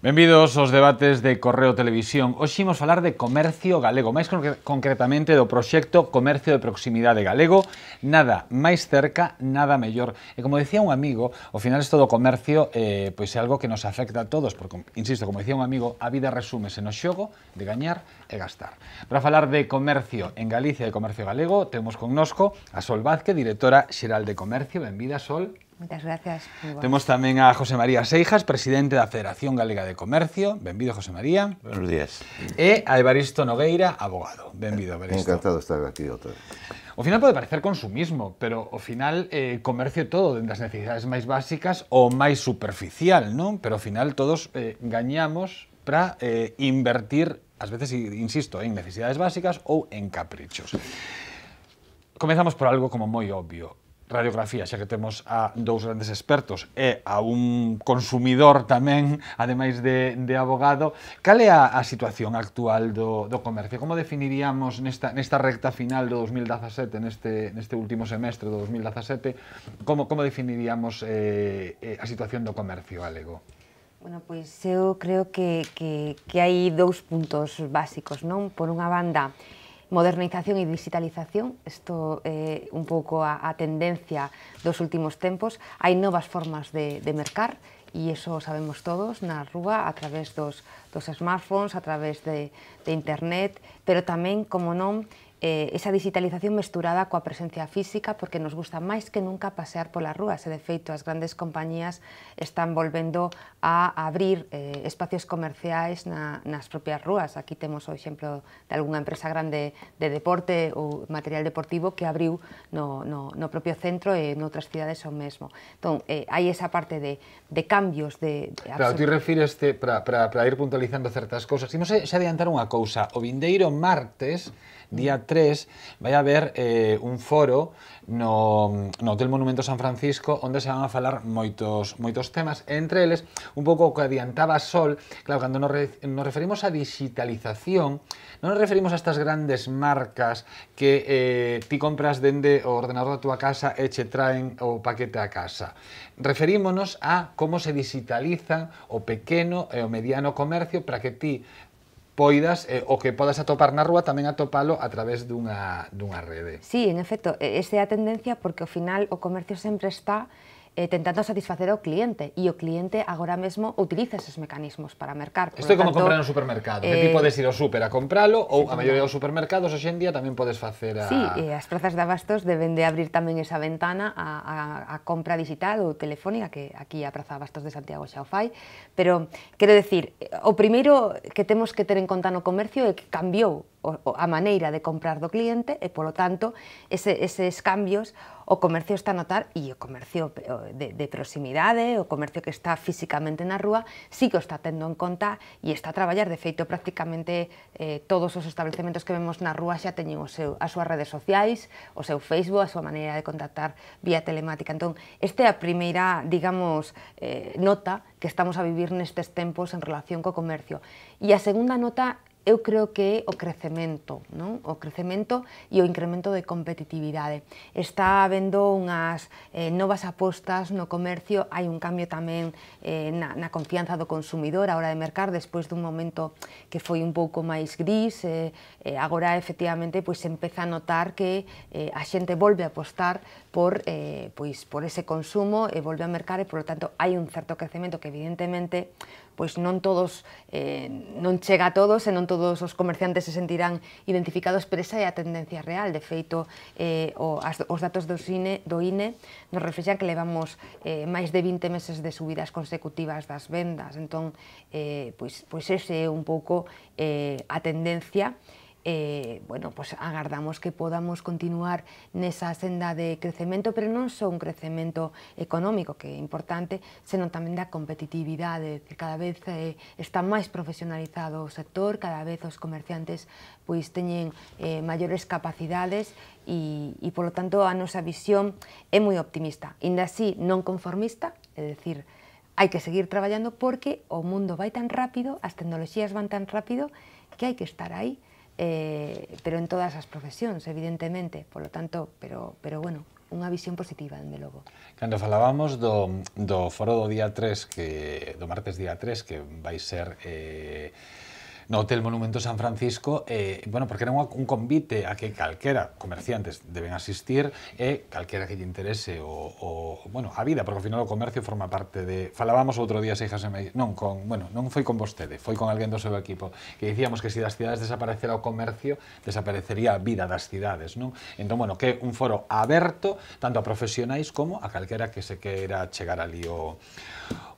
Benvidos aos debates de Correo Televisión. Hoxe imos falar de comercio galego, máis concretamente do proxecto Comercio de Proximidade Galego, nada máis cerca, nada mellor. E como decía un amigo, ao final isto do comercio eh, pois é algo que nos afecta a todos, porque, insisto, como decía un amigo, a vida resúmese no xogo de gañar e gastar. Para falar de comercio en Galicia e comercio galego, temos connosco a Sol Vázquez, directora xeral de comercio. Benvida, Sol. Moitas gracias. Temos tamén a José María Seijas, presidente da Federación Galega de Comercio. Benvido, José María. Buenos días. E a Evaristo Nogueira, abogado. Benvido, Evaristo. Encantado de estar aquí outra vez. O final pode parecer consumismo, pero ao final eh, comercio todo dentro das necesidades máis básicas ou máis superficial, non? Pero ao final todos eh, gañamos para eh, invertir, ás veces, insisto, en necesidades básicas ou en caprichos. Comezamos por algo como moi obvio radiografía, xa que temos a dous grandes expertos e a un consumidor tamén, ademais de, de abogado, cal é a, a situación actual do, do comercio? Como definiríamos nesta, nesta recta final do 2017, neste, neste último semestre do 2017, como, como definiríamos eh, eh, a situación do comercio Alego? Bueno, pois eu creo que, que, que hai dous puntos básicos, non? Por unha banda, modernización y digitalización, esto eh, un poco a, a tendencia los últimos tiempos, hay nuevas formas de, de mercar, y eso sabemos todos na rúa a través de dos smartphones, a través de, internet, pero también, como no, eh, esa digitalización mesturada coa presencia física porque nos gusta máis que nunca pasear polas rúas e de feito as grandes compañías están volvendo a abrir eh, espacios comerciais na, nas propias rúas. Aquí temos o exemplo de algunha empresa grande de deporte ou material deportivo que abriu no, no, no propio centro e outras cidades o mesmo. Entón, eh, hai esa parte de, de cambios de... de claro, ti refireste para ir puntualizando certas cousas. Imos adiantar unha cousa. O vindeiro martes día 3 vai haber eh, un foro no, no Hotel Monumento San Francisco onde se van a falar moitos, moitos temas entre eles un pouco o que adiantaba Sol claro, cando nos, re, nos referimos a digitalización non nos referimos a estas grandes marcas que eh, ti compras dende o ordenador da túa casa e che traen o paquete a casa referímonos a como se digitalizan o pequeno e o mediano comercio para que ti poidas eh, o que podas atopar na rúa tamén atopalo a través dunha, dunha rede. Sí, en efecto, esa é a tendencia porque ao final o comercio sempre está eh, tentando satisfacer ao cliente e o cliente agora mesmo utiliza esos mecanismos para mercar. Isto é como tanto, comprar no supermercado, eh, que ti eh, podes ir ao super a compralo ou a maioría dos supermercados en día tamén podes facer a... Sí, eh, as plazas de abastos deben de abrir tamén esa ventana a, a, a compra digital ou telefónica que aquí a Praza Abastos de Santiago xa o fai, pero quero decir, o primeiro que temos que ter en conta no comercio é que cambiou a manera de comprar do cliente e, por lo tanto, ese, cambios o comercio está a notar y e comercio eh, de, proximidades o comercio que está físicamente la rúa, sí que está tendo en cuenta y e está a de feito, prácticamente eh, todos los establecimientos que vemos en rúa xa teñen o seu, redes sociales, o seu Facebook, a su manera de contactar vía telemática. entonces, esta é a primera, digamos, eh, nota que estamos a vivir en estos tiempos en relación con comercio. y a segunda nota eu creo que é o crecemento, non? o crecemento e o incremento de competitividade. Está habendo unhas eh, novas apostas no comercio, hai un cambio tamén eh, na, na confianza do consumidor a hora de mercar, despois dun momento que foi un pouco máis gris, eh, eh, agora efectivamente pois, se empeza a notar que eh, a xente volve a apostar por, eh, pois, por ese consumo e volve a mercar e, por lo tanto, hai un certo crecemento que evidentemente pois non todos eh, non chega a todos e non todos os comerciantes se sentirán identificados, pero esa é a tendencia real. De feito, eh, o, as, os datos do, INE, do INE nos reflexan que levamos eh, máis de 20 meses de subidas consecutivas das vendas. Entón, eh, pois, pois ese é un pouco eh, a tendencia eh, bueno, pues agardamos que podamos continuar nesa senda de crecemento, pero non só un crecemento económico que é importante, senón tamén da competitividade, que cada vez eh, está máis profesionalizado o sector, cada vez os comerciantes pois teñen eh, maiores capacidades e, e polo tanto a nosa visión é moi optimista, inda así non conformista, é dicir, hai que seguir traballando porque o mundo vai tan rápido, as tecnoloxías van tan rápido que hai que estar aí eh, pero en todas as profesións, evidentemente, polo tanto, pero, pero bueno, unha visión positiva, dende logo. Cando falábamos do, do foro do día 3, que, do martes día 3, que vai ser... Eh, no Hotel Monumento San Francisco, eh, bueno, porque era un, convite a que calquera comerciantes deben asistir e eh, calquera que lle interese o, o, bueno, a vida, porque ao final o comercio forma parte de... Falábamos outro día, Seijas, non, con, bueno, non foi con vostede, foi con alguén do seu equipo, que dicíamos que se si das cidades desaparecera o comercio, desaparecería a vida das cidades, non? Entón, bueno, que un foro aberto tanto a profesionais como a calquera que se queira chegar ali o,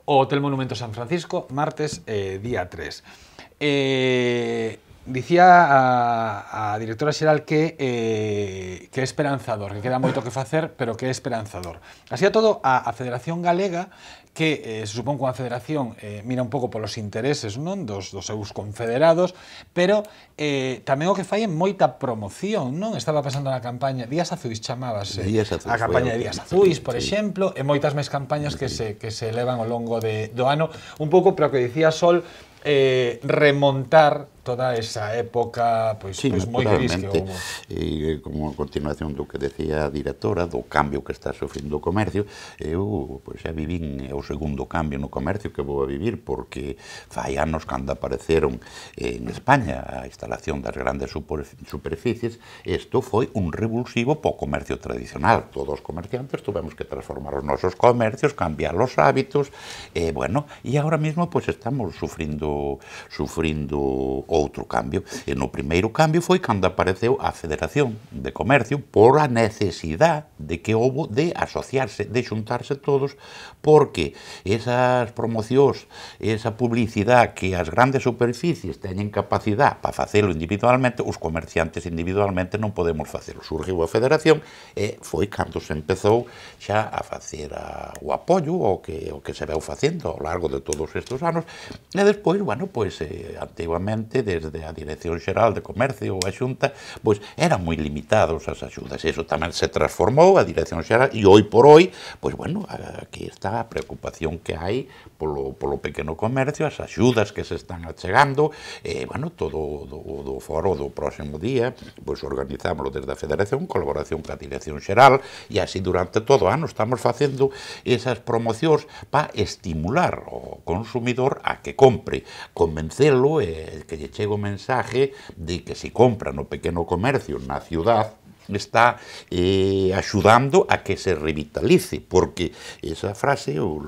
o Hotel Monumento San Francisco, martes eh, día 3. Eh, dicía a, a directora xeral que, eh, que é esperanzador, que queda moito que facer, pero que é esperanzador. Así a todo, a, a Federación Galega que eh, se supón que a federación eh, mira un pouco polos intereses non dos, dos seus confederados, pero eh, tamén o que fai é moita promoción, non? Estaba pasando na campaña Días Azuis chamábase Días Azuis, a campaña de Días Azuis, por sí. exemplo, e moitas máis campañas que se, que se elevan ao longo de, do ano, un pouco pero que dicía Sol, eh, remontar toda esa época pois, sí, pois moi gris que houve. E eh, como a continuación do que decía a directora, do cambio que está sofrindo o comercio, eu pois, xa vivín o segundo cambio no comercio que vou a vivir, porque fai anos cando apareceron eh, en España a instalación das grandes superficies, isto foi un revulsivo po comercio tradicional. Todos os comerciantes tuvemos que transformar os nosos comercios, cambiar os hábitos, e bueno, e agora mesmo pois, estamos sufrindo, sufrindo outro cambio. E no primeiro cambio foi cando apareceu a Federación de Comercio por a necesidade de que houbo de asociarse, de xuntarse todos, porque esas promocións, esa publicidade que as grandes superficies teñen capacidade para facelo individualmente, os comerciantes individualmente non podemos facelo. Surgiu a Federación e foi cando se empezou xa a facer a, o apoio o que, o que se veu facendo ao largo de todos estes anos. E despois, bueno, pois, eh, antiguamente desde a Dirección Xeral de Comercio ou a Xunta, pois eran moi limitados as axudas. Eso tamén se transformou a Dirección Xeral e hoi por hoi, pois bueno, aquí está a preocupación que hai polo, polo pequeno comercio, as axudas que se están achegando, e, bueno, todo do, do foro do próximo día, pois organizámoslo desde a Federación, colaboración ca Dirección Xeral, e así durante todo o ano estamos facendo esas promocións para estimular o consumidor a que compre, convencelo e que lle chega o mensaje de que se compran no pequeno comercio na ciudad está eh, axudando a que se revitalice, porque esa frase eu,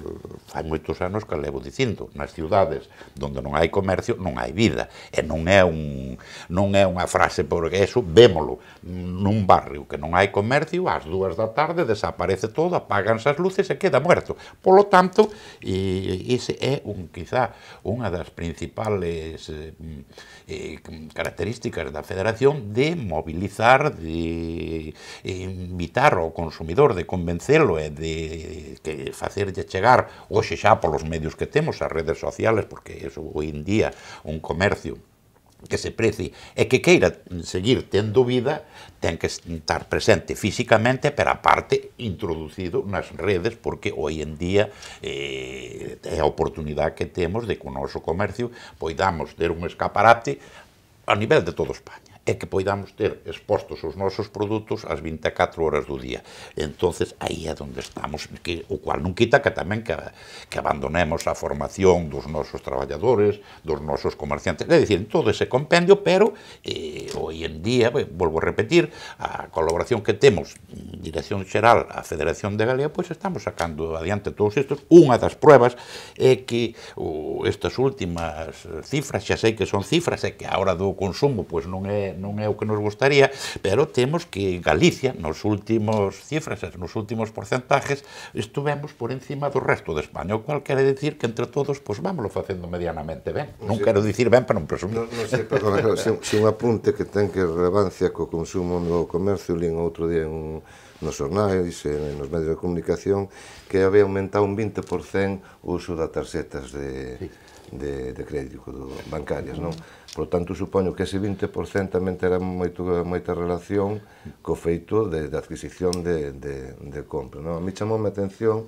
fai moitos anos que levo dicindo, nas ciudades onde non hai comercio non hai vida, e non é un non é unha frase porque eso vémolo nun barrio que non hai comercio, ás dúas da tarde desaparece todo, apáganse as luces e queda muerto. Por lo tanto, e, ese é un quizá unha das principales eh, mm, eh, características da federación de movilizar de Eh, invitar ao consumidor, de convencelo e de que facerlle chegar, hoxe xa polos medios que temos, as redes sociales, porque é hoxe en día un comercio que se preci e que queira seguir tendo vida, ten que estar presente físicamente, pero aparte introducido nas redes, porque hoxe en día eh, é a oportunidade que temos de que o noso comercio poidamos ter un escaparate a nivel de todo España é que poidamos ter expostos os nosos produtos ás 24 horas do día. entonces aí é onde estamos, que, o cual non quita que tamén que, que abandonemos a formación dos nosos traballadores, dos nosos comerciantes, é dicir, todo ese compendio, pero eh, hoxe en día, pues, volvo a repetir, a colaboración que temos Dirección Xeral a Federación de Galea, pois pues estamos sacando adiante todos estes. Unha das pruebas é que o, estas últimas cifras, xa sei que son cifras, é que a hora do consumo pois pues, non é non é o que nos gustaría, pero temos que Galicia, nos últimos cifras, nos últimos porcentajes, estuvemos por encima do resto de España, o cual quere decir que entre todos, pois, vámoslo facendo medianamente ben. Non quero dicir ben para non presumir. Non, non sei, perdona, se, se un apunte que ten que relevancia co consumo no comercio, lín outro día en un nos jornais, e nos medios de comunicación, que había aumentado un 20% o uso das tarxetas de, sí de, de crédito do, bancarias, non? Por tanto, supoño que ese 20% tamén terá moito, moita relación co feito de, de adquisición de, de, de compra, non? A mí chamou a atención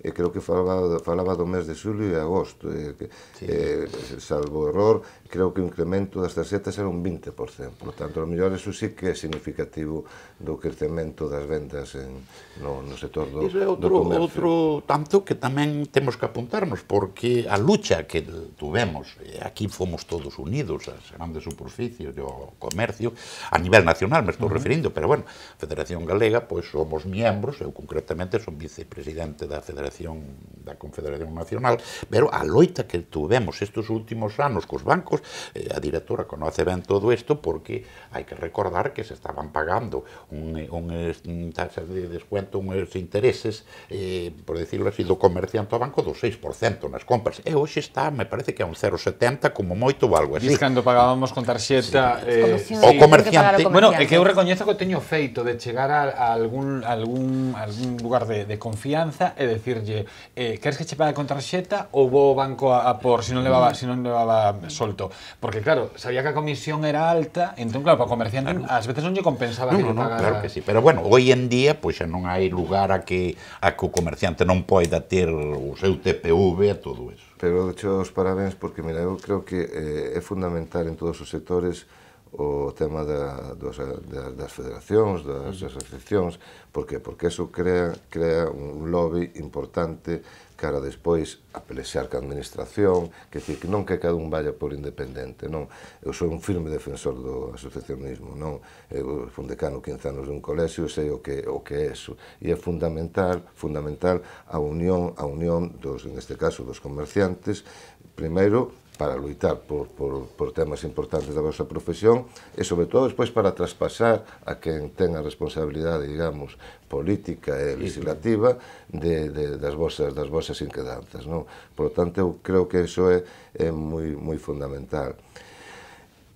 e creo que falaba, falaba do mes de xulio e agosto, e, sí. eh, salvo error, creo que o incremento das tarxetas era un 20%, por tanto, a mellor eso sí que é significativo do crecemento das vendas en, no, no sector do, Iso é outro, do comercio. outro tanto que tamén temos que apuntarnos, porque a lucha que tuvemos, e aquí fomos todos unidos, as grandes superficies, o comercio, a nivel nacional me estou uh -huh. referindo, pero bueno, Federación Galega, pois somos miembros, eu concretamente son vicepresidente da Federación Federación da Confederación Nacional, pero a loita que tuvemos estes últimos anos cos bancos, eh, a directora conoce ben todo isto porque hai que recordar que se estaban pagando un, un, un taxas de descuento, uns intereses, eh, por decirlo así, do comerciante ao banco do 6% nas compras. E hoxe está, me parece que é un 0,70 como moito ou algo así. Diz cando pagábamos con tarxeta... Sí. Eh, sí. o comerciante. Bueno, é que eu recoñezo que o teño feito de chegar a, a algún, algún, algún lugar de, de confianza e decir dicirlle eh, queres que che pague con tarxeta ou vou ao banco a, a por se si non levaba, se si non levaba solto? Porque claro, sabía que a comisión era alta, entón claro, para o comerciante claro. veces non lle compensaba no, que no, no, pagara... claro que sí, pero bueno, hoxe en día pois pues, xa non hai lugar a que a que o comerciante non poida ter o seu TPV e todo eso. Pero hecho os parabéns porque mira, eu creo que eh, é fundamental en todos os sectores o tema da, dos, das, das federacións, das mm. asociacións, porque porque eso crea, crea un lobby importante cara despois a pelexar ca administración, que decir, que non que cada un vaya por independente, non. Eu sou un firme defensor do asociacionismo, non. Eu fui decano 15 anos dun colexio e sei o que o que é eso. E é fundamental, fundamental a unión, a unión dos, neste caso, dos comerciantes, primeiro, para loitar por, por, por temas importantes da vosa profesión e, sobre todo, despois para traspasar a quen ten a responsabilidade, digamos, política e legislativa de, de, das, vosas, das vosas inquedanzas. Non? Por lo tanto, eu creo que iso é, é moi, moi fundamental.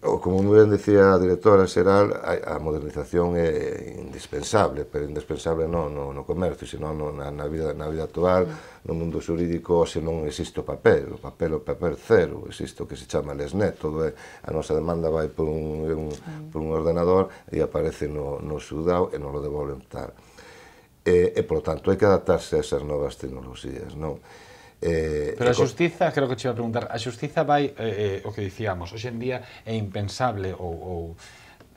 Como moi ben decía a directora xeral, a, a modernización é indispensable, pero indispensable non no, no comercio, senón no, na, na, vida, na vida actual, no mundo xurídico, se non existe o papel, o papel o papel cero, existe o que se chama lesnet, todo é, a nosa demanda vai por un, un, por un ordenador e aparece no, no xudao e non lo devolven tal. E, e, polo tanto, hai que adaptarse a esas novas tecnologías, non? Eh, Pero a xustiza, creo que che iba a preguntar, a xustiza vai, eh, eh, o que dicíamos, hoxe en día é impensable ou, ou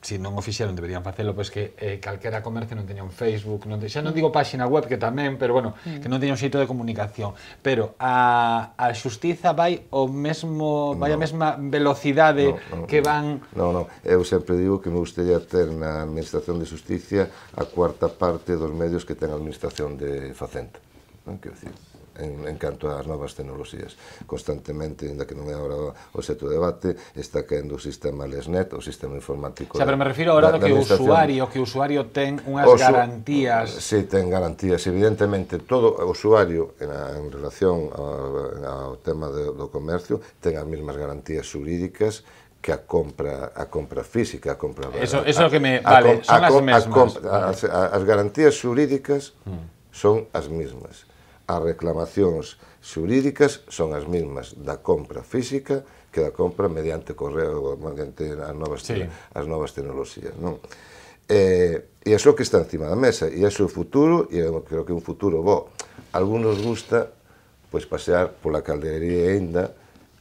se non o fixeron deberían facelo, pois que eh, calquera comercio non teña un Facebook, non te, xa non digo páxina web que tamén, pero bueno, mm. que non teña un xeito de comunicación, pero a, a xustiza vai o mesmo, vai a mesma velocidade no, no, que van... No, no, eu sempre digo que me gustaría ter na Administración de Xustiza a cuarta parte dos medios que ten a Administración de Facente. Non quero dicir, en, en canto ás novas tecnoloxías. Constantemente, inda que non é agora o seto debate, está caendo o sistema LESNET, o sistema informático. Xa, pero me refiro agora da, que o usuario, que o usuario ten unhas su, garantías. Si, ten garantías. Evidentemente, todo o usuario en, a, en relación ao, tema de, do comercio ten as mesmas garantías xurídicas que a compra a compra física, a compra Eso eso a, que me vale, a, son a, as mesmas. A, a, as, as garantías xurídicas mm. son as mesmas as reclamacións xurídicas son as mesmas da compra física que da compra mediante correo, mediante as novas, sí. as novas tecnoloxías. Non? Eh, e é o que está encima da mesa, e é o futuro, e eu creo que un futuro bo. Algunos gusta pois, pasear pola caldería ainda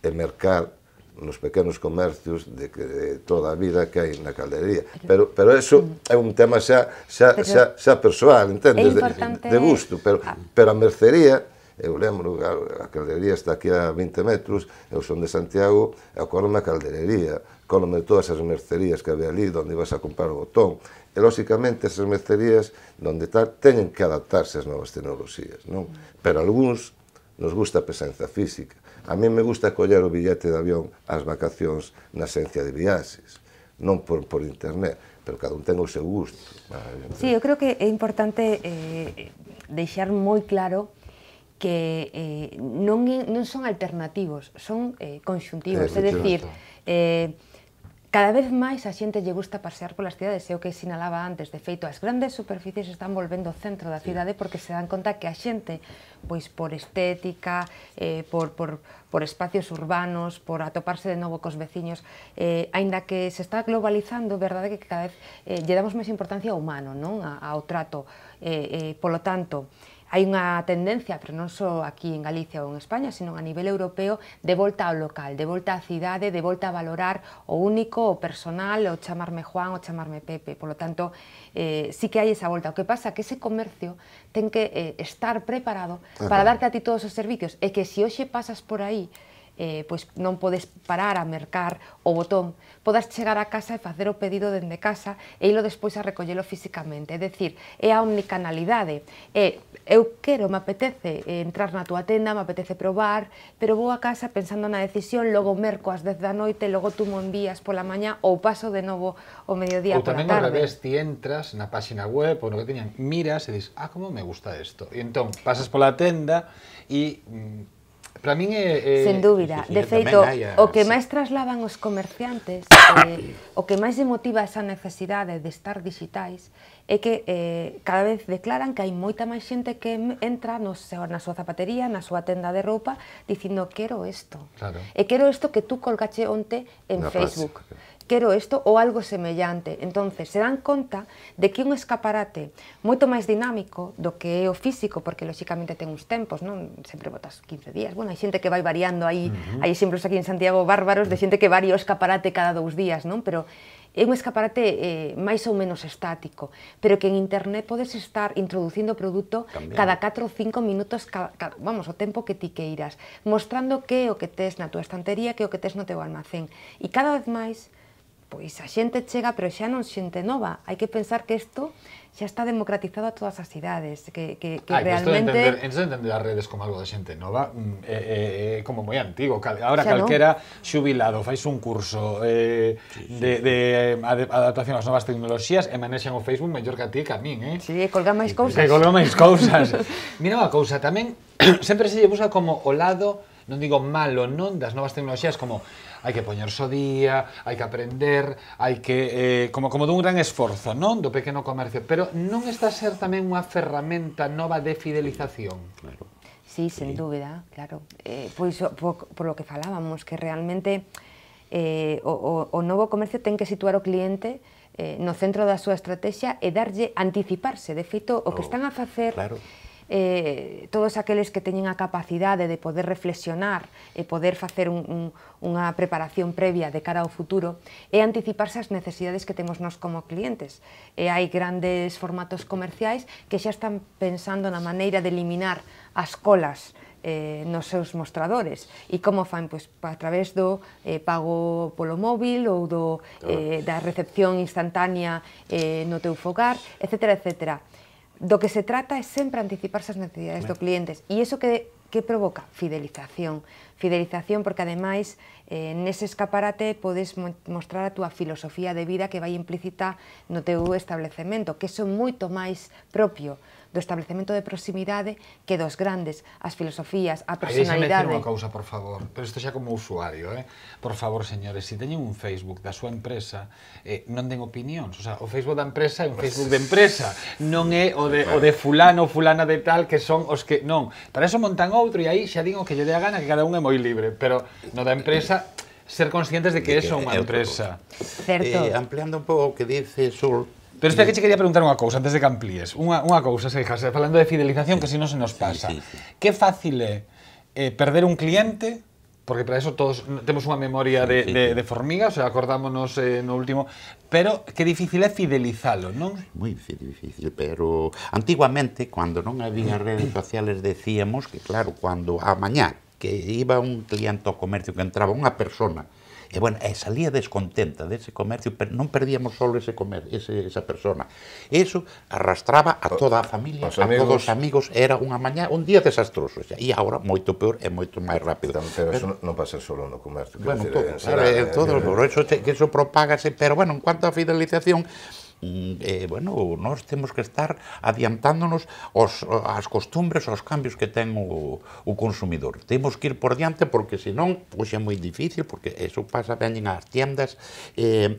e mercar nos pequenos comercios de que de toda a vida que hai na caldería. Pero pero eso mm. é un tema xa xa xa, xa persoal, entendes, de, de gusto, pero ah. pero a mercería eu lembro, claro, a calderería está aquí a 20 metros, eu son de Santiago, e acordome a calderería, de todas as mercerías que había ali, onde ibas a comprar o botón, e lóxicamente esas mercerías onde tal, teñen que adaptarse ás novas tecnologías, non? Mm. Pero algúns nos gusta a presenza física, A mí me gusta coller o billete de avión ás vacacións na esencia de viaxes, non por, por internet, pero cada un ten o seu gusto. Sí, eu creo que é importante eh, deixar moi claro que eh, non, non son alternativos, son eh, conxuntivos, é, é dicir, eh, Cada vez máis a xente lle gusta pasear polas cidades, é o que sinalaba antes. De feito, as grandes superficies están volvendo o centro da cidade sí. porque se dan conta que a xente, pois por estética, eh, por, por, por espacios urbanos, por atoparse de novo cos veciños, eh, aínda que se está globalizando, verdade que cada vez eh, lle damos máis importancia ao humano, non? A, ao trato. Eh, eh, polo tanto, hai unha tendencia, pero non só aquí en Galicia ou en España, sino a nivel europeo, de volta ao local, de volta á cidade, de volta a valorar o único, o personal, o chamarme Juan, o chamarme Pepe. Por lo tanto, eh, sí que hai esa volta. O que pasa é que ese comercio ten que eh, estar preparado Ajá. para darte a ti todos os servicios e que se si hoxe pasas por aí, eh, pois non podes parar a mercar o botón, podas chegar a casa e facer o pedido dende casa e ilo despois a recollelo físicamente. É decir, é a omnicanalidade. É, eu quero, me apetece eh, entrar na tua tenda, me apetece probar, pero vou a casa pensando na decisión, logo merco ás 10 da noite, logo tú mo envías pola mañá ou paso de novo o mediodía ou pola tarde. Ou tamén ao revés, ti entras na páxina web ou no que teñan, miras e dis, ah, como me gusta isto. E entón, pasas pola tenda e mm, Para min eh, eh, é, De feito, o que más máis trasladan os comerciantes, eh, o que más motiva esa necesidad de estar digitais, es que cada vez declaran que hay mucha más gente que em, entra no seu, na súa zapatería, na su tienda de ropa, diciendo «quiero esto». Claro. E quero que tú colgache onte en Facebook. quero isto ou algo semellante. Entonces, se dan conta de que un escaparate moito máis dinámico do que é o físico, porque lóxicamente ten uns tempos, non sempre botas 15 días. Bueno, hai xente que vai variando aí, uh -huh. hai exemplos aquí en Santiago bárbaros de xente que varía o escaparate cada dous días, non? Pero é un escaparate eh, máis ou menos estático, pero que en internet podes estar introducindo o produto cada 4 ou 5 minutos, cada, cada, vamos, o tempo que ti queiras, mostrando que é o que tes na túa estantería, que é o que tes no teu almacén. E cada vez máis pois a xente chega, pero xa non xente nova. Hai que pensar que isto xa está democratizado a todas as idades, que, que, que Ay, realmente... Que entender, isto de entender as redes como algo de xente nova mm, é eh, eh, como moi antigo. Cal, ahora xa calquera no. xubilado fais un curso eh, sí, sí. de, de adaptación ás novas tecnoloxías e manexan o Facebook mellor que a ti que a min, eh? Sí, colga máis cousas. Que colga máis cousas. Mira unha cousa, tamén sempre se lle busca como o lado non digo malo non das novas tecnoloxías como hai que poñerse o día, hai que aprender, hai que eh, como como dun gran esforzo, non, do pequeno comercio, pero non está a ser tamén unha ferramenta nova de fidelización. Claro. Sí, sen dúbida, claro. Eh, pois por, por lo que falábamos que realmente eh, o, o, o novo comercio ten que situar o cliente eh, no centro da súa estrategia e darlle anticiparse. De feito, o que oh, están a facer claro eh, todos aqueles que teñen a capacidade de poder reflexionar e poder facer un, un, unha preparación previa de cara ao futuro e anticiparse as necesidades que temos nós como clientes. E hai grandes formatos comerciais que xa están pensando na maneira de eliminar as colas eh, nos seus mostradores e como fan pois, a través do eh, pago polo móvil ou do, eh, da recepción instantánea eh, no teu fogar, etc. etcétera. etcétera Lo que se trata es siempre anticipar esas necesidades de los clientes ¿Y eso que provoca fidelización, fidelización porque ademais eh, nese escaparate podes mostrar a túa filosofía de vida que vai implícita no teu establecemento, que son moito máis propio do establecemento de proximidade que dos grandes, as filosofías, a personalidade. Aí, unha cousa, por favor, pero isto xa como usuario, eh? Por favor, señores, se si teñen un Facebook da súa empresa, eh, non den opinións, o sea, o Facebook da empresa é un Facebook de empresa, non é o de, o de fulano, fulana de tal, que son os que... Non, para eso montan outro e aí xa digo que lle dé a gana que cada un é moi libre, pero no da empresa ser conscientes de que é unha empresa. Certo. Eh, ampliando un pouco o que dice Sur, Pero espera eh, que che quería preguntar unha cousa antes de que amplíes. Unha, unha cousa, se dejas, falando de fidelización, sí. que si non se nos pasa. Sí, sí, sí. Que fácil é eh, perder un cliente porque para eso todos temos unha memoria de, de, de formiga, o sea, acordámonos eh, no último, pero que difícil é fidelizalo, non? Moi difícil, pero antiguamente, cando non había redes sociales, decíamos que, claro, cando a mañá que iba un cliente ao comercio, que entraba unha persona, E, bueno, e salía descontenta dese comercio, pero non perdíamos só ese comer, ese, esa persona. eso arrastraba a toda a familia, os a amigos. todos os amigos, era unha mañá, un día desastroso. Xa. E agora moito peor e moito máis rápido. pero, pero eso non pasa só no comercio. Bueno, decir, todo, será, eh, todo, eh, todo, eh, eso, que eso propágase, pero, bueno, en cuanto á fidelización, Mm, eh, bueno, nós temos que estar adiantándonos aos, as costumbres, aos cambios que ten o, o consumidor. Temos que ir por diante porque senón pois é moi difícil, porque eso pasa, veñen as tiendas, eh,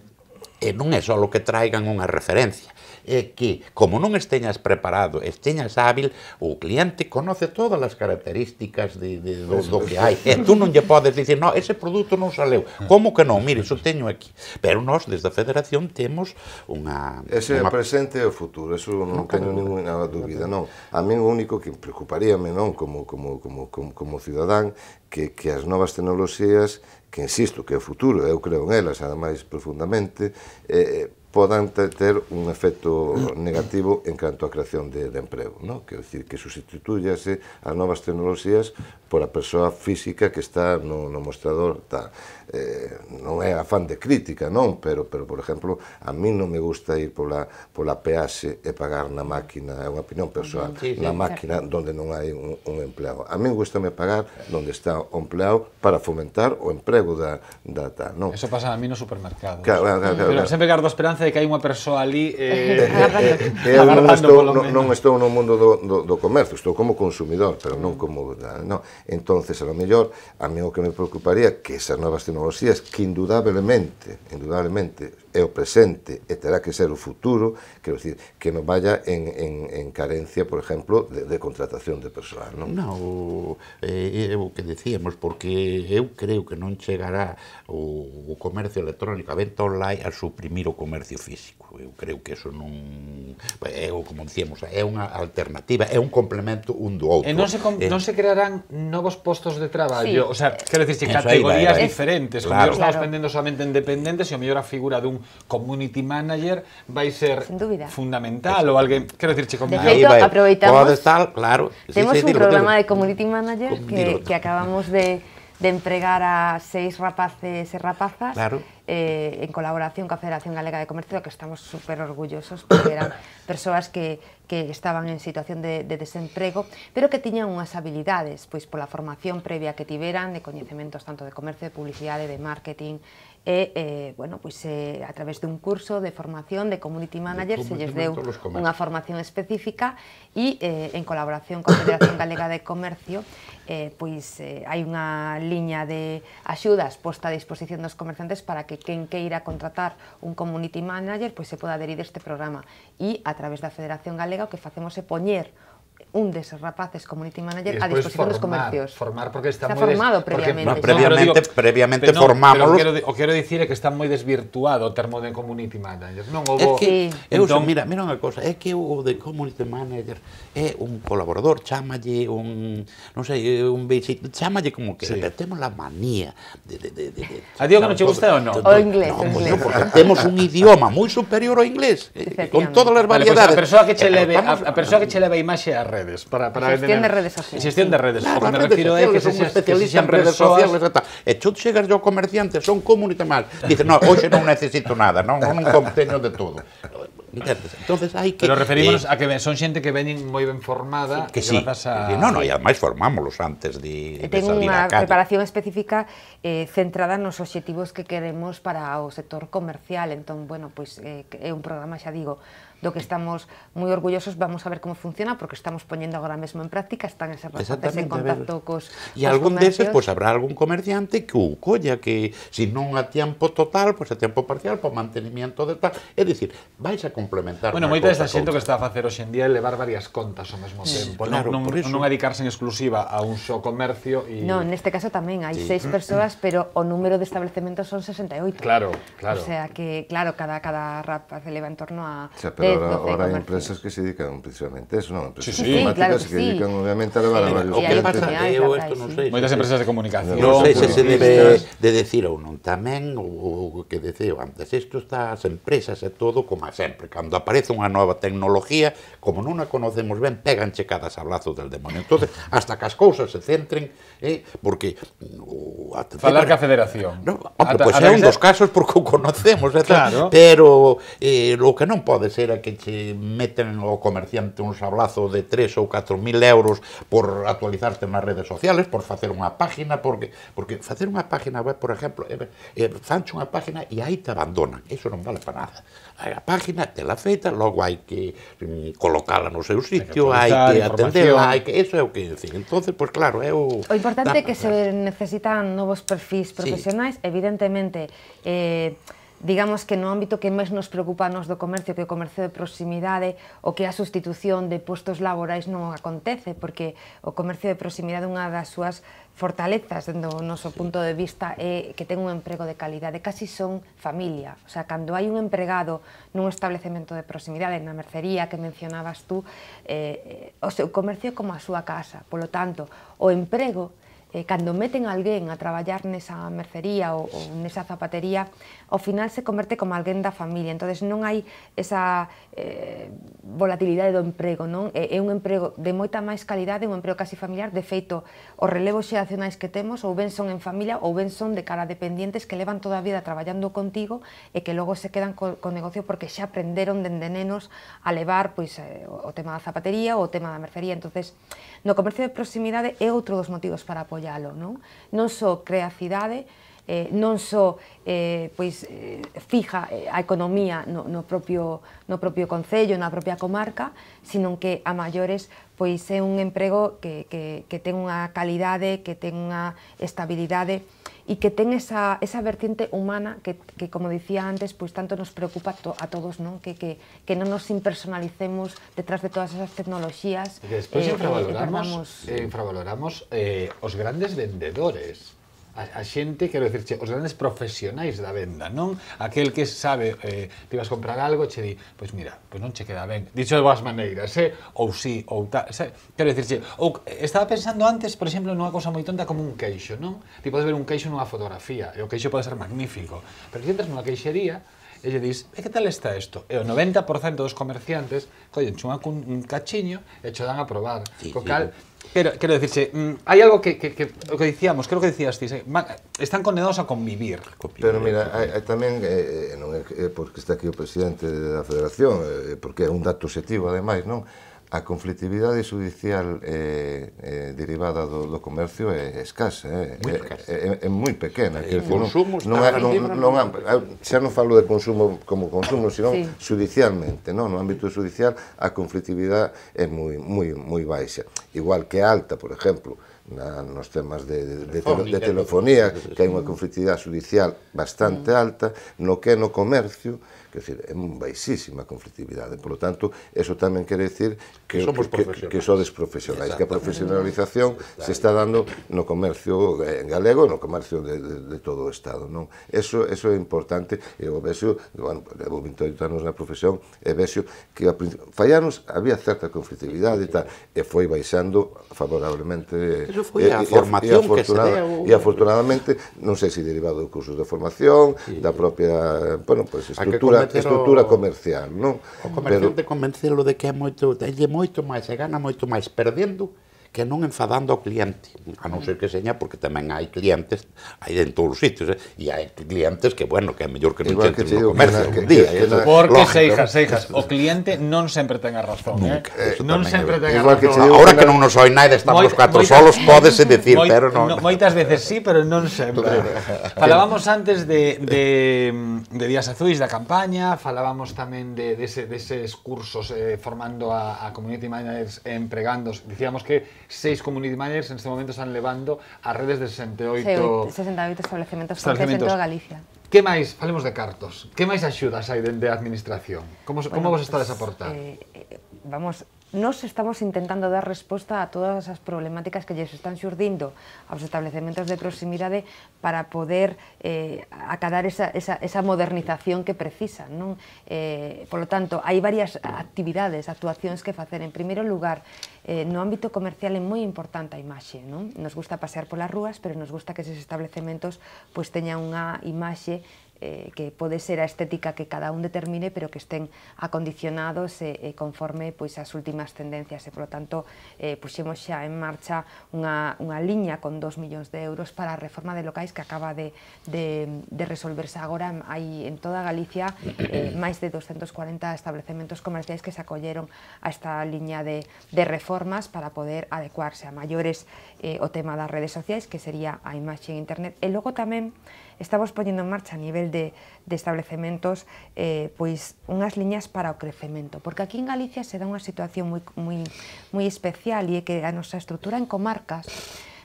e non é só que traigan unha referencia, é que, como non esteñas preparado, esteñas hábil, o cliente conoce todas as características de, de, do, do que hai. E tú non lle podes dicir, no, ese produto non saleu. Como que non? Mire, iso teño aquí. Pero nós, desde a Federación, temos unha... Ese unha... presente e o futuro, eso non, non teño ninguna dúbida, non. A mí o único que preocuparíame, non, como, como, como, como, como cidadán, que, que as novas tecnoloxías que insisto que é o futuro, eu creo en elas ademais profundamente, eh, eh podan ter un efecto negativo en canto á creación de, de emprego, no? quer dicir que sustituyase as novas tecnoloxías por a persoa física que está no, no mostrador tá, eh, non é afán de crítica, non, pero, pero por exemplo, a mí non me gusta ir pola, pola peaxe e pagar na máquina, é unha opinión persoal, sí, sí, na máquina claro. donde non hai un, un empleado. A mí me pagar donde está o empleado para fomentar o emprego da, da tal, non? Eso pasa a mí no supermercado. Claro, claro, claro, claro. Pero sempre gardo esperanza de que hai unha persoa ali eh, eh, eh, eh, eh eu non estou, non, non estou no mundo do, do, do comercio, estou como consumidor, pero non como... No. entonces a lo mellor, a mí o que me preocuparía que esas novas tecnologías que indudablemente, indudablemente é o presente e terá que ser o futuro, quero decir, que non vaya en, en, en carencia, por exemplo, de, de contratación de personal, non? Non, é, é o que decíamos, porque eu creo que non chegará o, o comercio electrónico, a venta online, a suprimir o comercio físico. Eu creo que eso non... É, como dicíamos, é unha alternativa, é un complemento un do outro. E non se, eh, non se crearán novos postos de traballo, sí. o sea, quero dicir, categorías vai. diferentes, claro. como claro. estamos pendendo solamente en dependentes, e o mellor a figura dun community manager va a ser fundamental tenemos o alguén, decir claro. un programa de community manager que, acabamos de de entregar a seis rapaces y rapazas eh, en colaboración la Federación Galega de Comercio, que estamos súper orgullosos, porque eran personas que, que estaban en situación de, desempleo pero que tenían unas habilidades, pues por la formación previa que tiveran, de conocimientos tanto de comercio, de publicidad, de marketing, e, eh, bueno, pois, eh, a través dun curso de formación de Community Manager se lles deu unha formación específica e eh, en colaboración con a Federación Galega de Comercio eh, pois eh, hai unha liña de axudas posta a disposición dos comerciantes para que quen queira contratar un community manager pois se poda aderir a este programa e a través da Federación Galega o que facemos é poñer un esos rapaces community manager a disposición formar, dos comercios. Formar porque está, está moi formado des, previamente. Porque, no, previamente, no, previamente pero, formámoslo. Pero quero, o quero dicir é que está moi desvirtuado o termo de community manager. Non o é que, sí. eu, entón- mira, mira unha cosa, é que o de community manager é un colaborador, chámalle un, non sei, un beixito, chámalle como que sí. temos la manía de... de, de, de, de a Dios que non che gusta ou non? O inglés, no, o inglés. No, porque temos un idioma moi superior ao inglés, eh, con todas as variedades. Vale, pues a persoa que che eh, leve, a, a persoa que che leve a imaxe a redes. Para, para xestión de redes sociales. Xestión de redes. Claro, o que me refiro é que se, son especialistas en redes sociales e tal. E chou chegar yo comerciante, son comunita mal. Dice, no, hoxe non necesito nada, non, non conteño de todo. Entendes? Entonces hai que Pero referimos eh, a que son xente que veñen moi ben formada que sí, grazas a Non, non, e ademais formámoslos antes de, de salir a unha preparación específica eh, centrada nos obxectivos que queremos para o sector comercial. Entón, bueno, pois pues, eh, é un programa, xa digo, do que estamos moi orgullosos, vamos a ver como funciona, porque estamos poñendo agora mesmo en práctica, están esas rapaces en contacto cos E algún deses, pois habrá algún comerciante que o colla, que se si non a tempo total, pois a tempo parcial, por mantenimiento de tal, é dicir, vais a complementar Bueno, moita desta xente que está a facer hoxe en día é levar varias contas ao mesmo sí. tempo, claro, non, non, non adicarse en exclusiva a un só comercio e... Non, neste caso tamén hai sí. seis persoas, pero o número de establecementos son 68. Claro, claro. O sea que, claro, cada, cada rapaz se leva en torno a... O sea, pero Ahora, ahora hay empresas que se dedican precisamente a eso, non? Empresas sí, sí. informáticas sí, claro que, que se dedican obviamente a levar a varios sí, que Sí, sí, eu isto non sei. Moitas empresas de comunicación. Non sei se se debe de decir ou non. Tamén o que deceu antes, isto está as empresas e todo como sempre. Cando aparece unha nova tecnología, como non a conocemos ben, checadas a brazos del demonio. Entonces, hasta que as cousas se centren, eh, porque... Falar que a federación. No, hombre, pois pues é un dos casos porque o conocemos, e claro. pero eh, o que non pode ser é que che meten o comerciante un sablazo de 3 ou 4 mil euros por actualizarte nas redes sociales, por facer unha página, porque, porque facer unha página web, por exemplo, e, eh, eh fancho unha página e aí te abandonan, eso non vale para nada. A página te la feita, logo hai que mm, colocala no seu sitio, hai que, que atendela, hai que... Eso é o que dicen. Entonces, pois pues, claro, é o... O importante é que se necesitan novos perfis profesionais, sí. evidentemente, eh, digamos que no ámbito que máis nos preocupa nos do comercio, que o comercio de proximidade, o que a sustitución de postos laborais non acontece, porque o comercio de proximidade unha das súas fortalezas dentro do noso punto de vista é que ten un emprego de calidade, casi son familia. O sea, cando hai un empregado nun establecemento de proximidade, na mercería que mencionabas tú, eh, eh o seu comercio como a súa casa. Polo tanto, o emprego eh, cando meten alguén a traballar nesa mercería ou, ou nesa zapatería, ao final se converte como alguén da familia. entonces non hai esa eh, volatilidade do emprego, non? É, é un emprego de moita máis calidade, un emprego casi familiar, de feito, os relevos xeracionais que temos ou ben son en familia ou ben son de cara a dependientes que levan toda a vida traballando contigo e que logo se quedan co, co negocio porque xa aprenderon dende nenos a levar pois, eh, o tema da zapatería ou o tema da mercería. entonces no comercio de proximidade é outro dos motivos para apoiar No No no so eh, non só eh, pois, eh, fija eh, a economía no, no, propio, no propio concello, na propia comarca, sino que a maiores pois é un emprego que, que, que ten unha calidade, que ten unha estabilidade e que ten esa, esa vertiente humana que, que, como dicía antes, pois tanto nos preocupa to, a todos, non? Que, que, que non nos impersonalicemos detrás de todas esas tecnoloxías. E despois eh, infravaloramos, eh, infravaloramos eh, os grandes vendedores a, a xente, quero dicirche, os grandes profesionais da venda, non? Aquel que sabe, eh, te vas comprar algo che di, pois mira, pois non che queda ben. Dicho de boas maneiras, eh? Ou si, sí, ou tal, sabe? quero dicirche, ou estaba pensando antes, por exemplo, nunha cousa moi tonta como un queixo, non? Ti podes ver un queixo nunha fotografía, e o queixo pode ser magnífico, pero se entras nunha queixería, e lle dis, e que tal está isto? E o 90% dos comerciantes collen unha cun un cachiño e cho dan a probar. Sí, Co cal, sí. Pero, quero dicirse, mm, hai algo que, que, que, o que dicíamos, creo que dicías ti, eh, están condenados a convivir. convivir pero mira, hai, eh, hai tamén, eh, non é, é porque está aquí o presidente da federación, eh, porque é un dato objetivo ademais, non? a conflictividade judicial eh, eh, derivada do, do comercio é escasa, é, eh. é, é, é moi pequena. Eh, decir, consumo non, non, non, non, non, xa non falo de consumo como consumo, senón sí. judicialmente, non? no ámbito judicial a conflictividade é moi, moi, moi baixa. Igual que alta, por exemplo, na, nos temas de, de, de, telo, de telefonía, que hai unha conflictividade judicial bastante mm. alta, no que no comercio, Quer dizer, é baixísima conflictividade. Por lo tanto, eso tamén quere decir que, que, que, que sodes profesionais, que a profesionalización se está dando no comercio eh, en galego e no comercio de, de, de todo o Estado. Non? Eso, eso é importante, e o vexo, bueno, levo 28 anos na profesión, e vexo que a, fai había certa conflictividade e tal, e foi baixando favorablemente. e, a formación e, e que se deu. E afortunadamente, non sei se derivado do cursos de formación, sí. da propia, bueno, pues, estrutura convencer estrutura o, comercial, non? O comerciante Pero... convencelo de que é moito, é moito máis, se gana moito máis perdendo que non enfadando ao cliente, a non ser que seña, porque tamén hai clientes, hai en todos os sitios, eh? e hai clientes que, bueno, que é mellor que non xente eh, no comercio que, un día. Que, que, que, porque seijas, seijas, o cliente non sempre ten a razón. Eh. Nunca, eh? Non sempre ten a razón. Ahora que non nos oi nada, estamos os cuatro moita, solos, podese decir, moita, pero non... No, moitas veces sí, pero non sempre. Falábamos antes de, de, de Días Azuis, da campaña, falábamos tamén de, de, ese, de cursos eh, formando a, a community managers empregandos. Dicíamos que seis community managers en este momento están levando a redes de 68, 68 establecementos, establecementos. en toda Galicia. Que máis, falemos de cartos, que máis axudas hai de, de administración? Como, bueno, como vos estades pues, a aportar? Eh, eh, vamos, Nos estamos intentando dar resposta a todas as problemáticas que lles están xurdindo aos establecementos de proximidade para poder eh, acadar esa, esa, esa modernización que precisan. Non? Eh, polo tanto, hai varias actividades, actuacións que facer. En primeiro lugar, eh, no ámbito comercial é moi importante a imaxe. Non? Nos gusta pasear polas rúas, pero nos gusta que eses establecementos pois, teñan unha imaxe eh, que pode ser a estética que cada un determine, pero que estén acondicionados e, eh, eh, conforme pois as últimas tendencias e, polo tanto, eh, puxemos xa en marcha unha, unha liña con 2 millóns de euros para a reforma de locais que acaba de, de, de resolverse agora. Hai en toda Galicia eh, máis de 240 establecementos comerciais que se acolleron a esta liña de, de reformas para poder adecuarse a maiores eh, o tema das redes sociais, que sería a imaxe en internet. E logo tamén estamos poñendo en marcha a nivel de, de establecementos eh, pois unhas liñas para o crecemento, porque aquí en Galicia se dá unha situación moi, moi, moi especial e é que a nosa estrutura en comarcas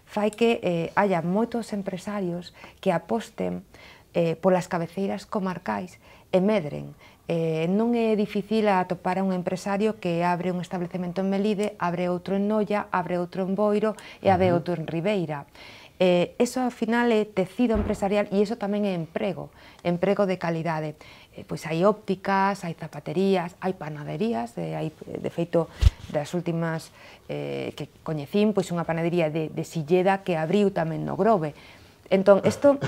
fai que eh, haya moitos empresarios que aposten eh, polas cabeceiras comarcais e medren. Eh, non é difícil atopar a un empresario que abre un establecemento en Melide, abre outro en Noia, abre outro en Boiro e abre outro en Ribeira. Eh, eso al final es tecido empresarial y eso también es empleo, empleo de calidad, eh, pues hay ópticas, hay zapaterías, hay panaderías, eh, hay hai, de feito, últimas que coñecín, pues una panadería de, Silleda que abrió también no Grove. entonces esto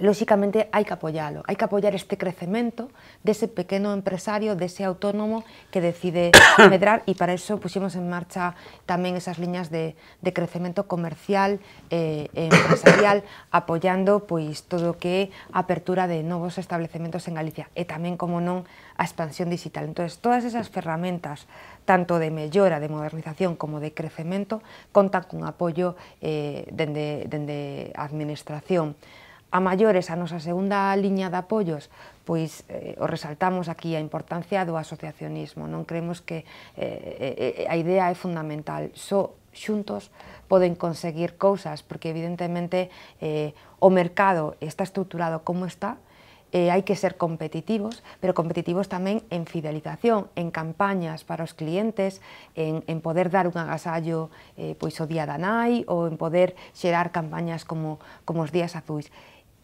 lógicamente hay que apoyarlo, hay que apoyar este crecimiento de ese pequeño empresario, de ese autónomo que decide medrar y para eso pusimos en marcha también esas líneas de, crecimiento comercial eh, empresarial apoyando pues todo lo que apertura de nuevos establecimientos en Galicia y también, como no, a expansión digital. Entonces, todas esas herramientas, tanto de mejora, de modernización como de crecimiento, contan con apoyo eh, de administración a maiores a nosa segunda liña de apoios pois eh, o resaltamos aquí a importancia do asociacionismo. Non creemos que eh, eh, a idea é fundamental. Só xuntos poden conseguir cousas, porque evidentemente eh, o mercado está estruturado como está, eh, hai que ser competitivos, pero competitivos tamén en fidelización, en campañas para os clientes, en, en poder dar un agasallo eh, pois o día da nai ou en poder xerar campañas como, como os días azuis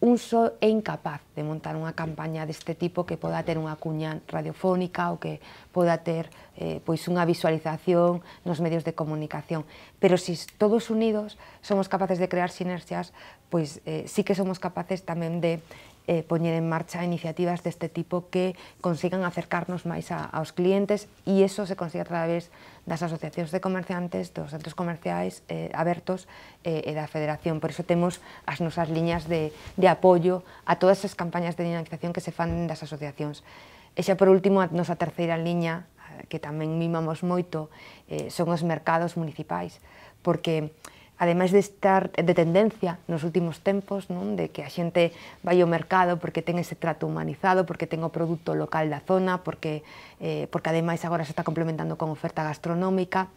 un só é incapaz de montar unha campaña deste tipo que poda ter unha cuña radiofónica ou que poda ter eh, pois unha visualización nos medios de comunicación. Pero se si todos unidos somos capaces de crear sinerxias, pois eh, sí que somos capaces tamén de eh, poñer en marcha iniciativas deste tipo que consigan acercarnos máis a, aos clientes e iso se consigue a través das asociacións de comerciantes, dos centros comerciais eh, abertos eh, e da Federación. Por iso temos as nosas liñas de, de apoio a todas as campañas de dinamización que se fan das asociacións. E xa por último, a nosa terceira liña, eh, que tamén mimamos moito, eh, son os mercados municipais, porque además de estar de tendencia los últimos tiempos, de que a gente vai ao mercado porque ten ese trato humanizado, porque ten producto produto local la zona, porque, eh, porque además agora se está complementando con oferta gastronómica,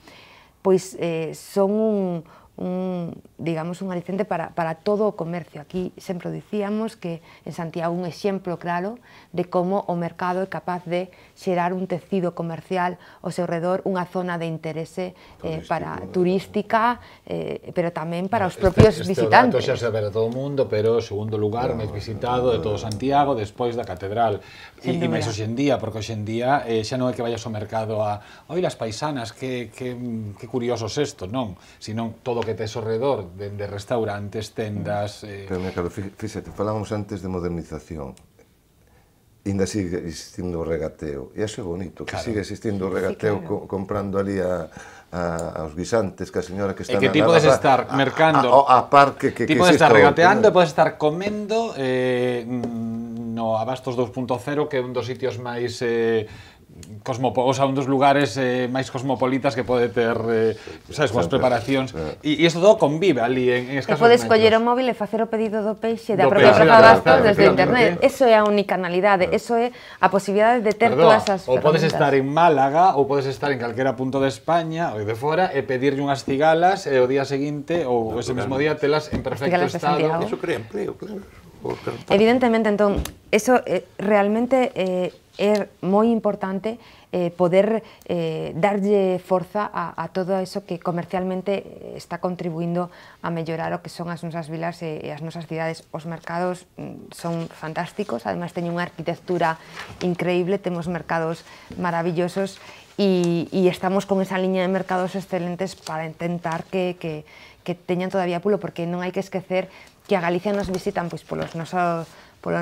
pues son un, un, digamos, un alicente para, para todo o comercio. Aquí sempre dicíamos que en Santiago un exemplo claro de como o mercado é capaz de xerar un tecido comercial ao seu redor, unha zona de interese eh, para eh, turística, eh, pero tamén para ah, os propios este, este visitantes. Este dato xa se a todo o mundo, pero o segundo lugar no, máis visitado de todo Santiago, despois da catedral. E, e máis hoxendía, porque hoxendía eh, xa non é que vayas ao mercado a oi, las paisanas, que, que, que curiosos esto, non, sino todo que tes ao redor, dende restaurantes, tendas... Mm. Eh... Pero, claro, fíxate, falábamos antes de modernización. Ainda sigue existindo o regateo. E iso é bonito, claro. que sigue existindo o regateo sí, claro. co comprando ali a, a, aos guisantes, que a señora que está e que ti podes estar a, mercando a, a, a par que, que, ti podes estar regateando e podes estar comendo eh, no Abastos 2.0 que é un dos sitios máis eh, cosmopo, o sea, un dos lugares eh, máis cosmopolitas que pode ter, eh, sabes, coas preparacións. E eh. isto todo convive ali en, en escasos Podes coller o móvil e facer o pedido do peixe da propia propia gasto desde internet. Eso é a unicanalidade, eso é a posibilidade de ter Perdón, todas as Ou podes estar en Málaga ou podes estar en calquera punto de España ou de fora e pedirlle unhas cigalas e o día seguinte ou ese mesmo día telas en perfecto estado. Eso crea empleo, claro. Evidentemente, entón, eso eh, realmente eh, es muy importante eh, poder eh, darle fuerza a, todo eso que comercialmente eh, está contribuyendo a mejorar lo que son las nuestras vilas e, e nuestras ciudades. Los mercados mm, son fantásticos, además tienen una arquitectura increíble, tenemos mercados maravillosos y, estamos con esa línea de mercados excelentes para intentar que, que, que todavía pulo, porque no hay que esquecer que a Galicia nos visitan pues, por los noso, polo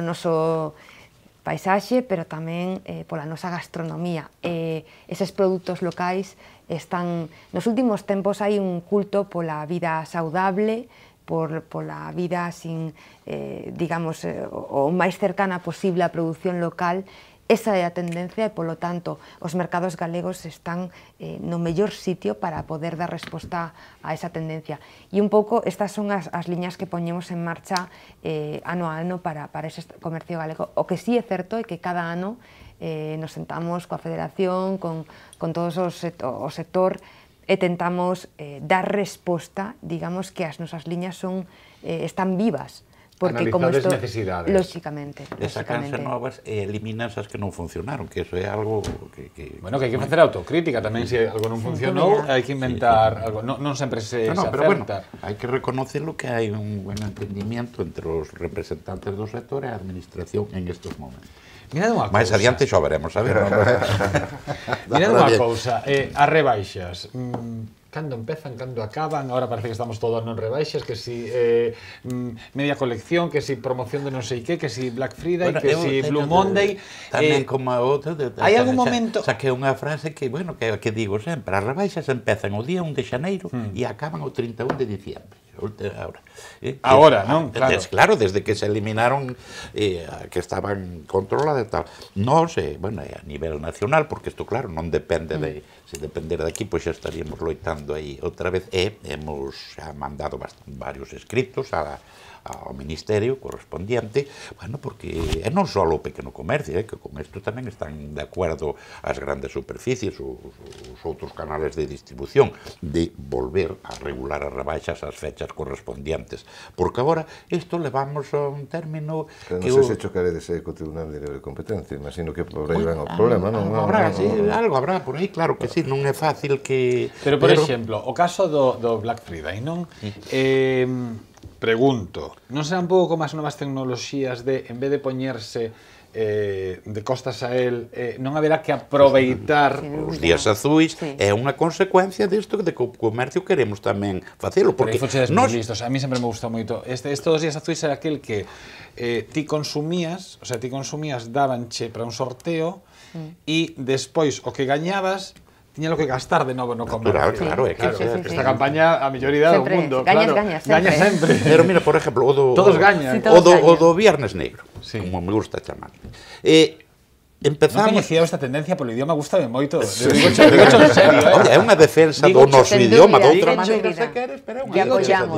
paisaje, pero también eh, por la nuestra gastronomía. Eh, Esos productos locales están... están... los últimos tiempos hay un culto por la vida saludable, por, la vida sin, eh, digamos, o, cercana posible a producción local Esa é a tendencia e, polo tanto, os mercados galegos están eh, no mellor sitio para poder dar resposta a esa tendencia. E un pouco estas son as, as liñas que poñemos en marcha eh, ano a ano para, para ese comercio galego. O que sí é certo é que cada ano eh, nos sentamos coa federación, con, con todos os, o sector, e tentamos eh, dar resposta, digamos que as nosas liñas son, eh, están vivas, Porque como isto, necesidades. Lógicamente. De sacarse novas e eliminas as que non funcionaron, que eso é algo que... que bueno, que hai que facer autocrítica tamén, se si algo non funcionou, hai que inventar sí, sí. algo. Non, non sempre se, no, no, se pero acerta. Bueno, hai que reconocerlo que hai un buen entendimiento entre os representantes do sector e a administración en estes momentos. Mirad unha cousa. Máis adiante xa veremos, a ver. Mirad unha cousa, eh, as rebaixas. Mm, cando empezan, cando acaban, ahora parece que estamos todos non rebaixas, que si eh, mm, media colección, que si promoción de non sei que, que si Black Friday, bueno, que si Blue Monday... tamén eh, como a outra... De, de, hai algún momento... Xa, xa que é unha frase que, bueno, que, que digo sempre, as rebaixas empezan o día 1 de xaneiro hmm. e acaban o 31 de diciembre. Eh, ahora. Eh, ahora, eh, ¿no? Claro. Desde, claro. desde que se eliminaron, eh, que estaban controladas tal. No sé, bueno, eh, a nivel nacional, porque esto, claro, non depende de... Mm. Se depender de aquí, pois pues, xa estaríamos loitando aí outra vez. E eh, hemos xa mandado varios escritos a, ao Ministerio correspondiente, bueno, porque é non só o pequeno comercio, eh, que con isto tamén están de acordo as grandes superficies, os, os outros canales de distribución, de volver a regular as rebaixas as fechas correspondientes. Porque agora isto levamos a un término... Pero que non sei se chocaredes ser co Tribunal de Libre Competencia, imagino que por aí o problema, non? Algo habrá, sí, algo habrá por aí, claro que sí, non é fácil que... Pero, por pero... exemplo, o caso do, do Black Friday, non? Eh, Pregunto, non será un pouco como as novas tecnoloxías de, en vez de poñerse eh, de costas a él, eh, non haberá que aproveitar os días azuis sí. é unha consecuencia disto que de co comercio queremos tamén facelo porque nos... listos, a mí sempre me gustou moito este, este dos días azuis era aquel que eh, ti consumías, o sea, ti consumías dabanche para un sorteo mm. e despois o que gañabas lo que gastar de nuevo no comprar Claro, claro, que claro, esta campaña a mayoría del mundo, gañas, claro. Gañas, gañas siempre. Pero mira, por ejemplo Todos gañan. Viernes Negro, como me gusta llamar eh, Empezamos... Non esta tendencia polo idioma gusta de moito. Sí, digo, sí, digo, sí. serio, eh? é unha defensa digo, do noso idioma, do outro. Digo, se pero é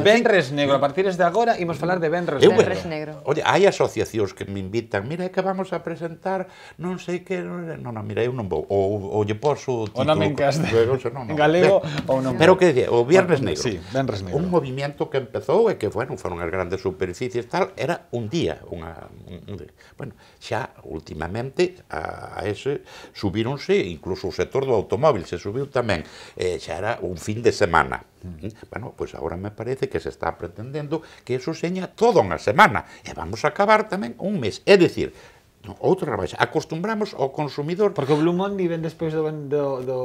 Benres Negro, a partir de agora imos falar de Benres eh, Negro. Benres Negro. Oye, hai asociacións que me invitan, mira, é que vamos a presentar non sei que, non, non, mira, eu non vou, ou, ou lle poso o título. O nome en caste, galego ou non. Pero que o Viernes Negro. Sí, Benres Negro. Un movimento que empezou e que, bueno, foron as grandes superficies tal, era un día, unha, un, un, bueno, xa últimamente a a, a ese, subíronse, incluso o sector do automóvil se subiu tamén, eh, xa era un fin de semana. Mm. Bueno, pois pues agora me parece que se está pretendendo que eso seña toda unha semana, e vamos a acabar tamén un mes. É dicir, outra rebaixa. Acostumbramos ao consumidor... Porque o Blue Monday ven despois do... do, do...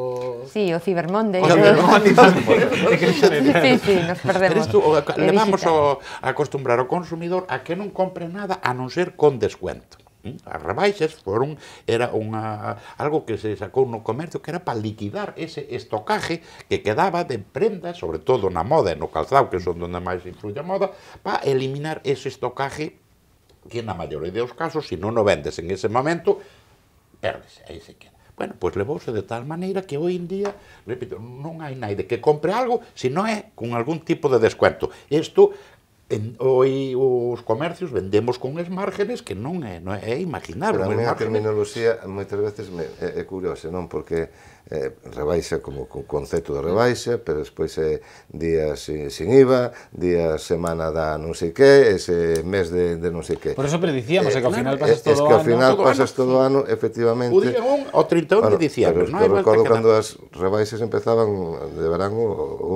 Sí, o Cyber Monday. O Cyber Monday. sí, sí, nos perdemos. Tú, levamos o, a acostumbrar ao consumidor a que non compre nada a non ser con descuento. Mm, as rebaixas foron era unha algo que se sacou no comercio que era para liquidar ese estocaje que quedaba de prendas, sobre todo na moda e no calzado, que son donde máis influye a moda, para eliminar ese estocaje que na maioría dos casos, se non o vendes en ese momento, perdes, aí se queda. Bueno, pois levouse de tal maneira que hoxe en día, repito, non hai naide que compre algo se non é con algún tipo de descuento. Isto en, hoy os comercios vendemos con es márgenes que non é, non é imaginable. Pero a mí a terminoloxía moitas veces me, é, é curiosa, non? Porque eh, rebaixa como con concepto de rebaixa, pero despois é eh, días sin, IVA, días semana da non sei que, ese mes de, de non sei que. Por eso predicíamos, eh, que ao final eh, pasas todo o ano. Es que ao final pasas todo o ano, efectivamente. O día 1 ou 31 de diciembre, no pero recordo cando as rebaixas empezaban de verán o, o,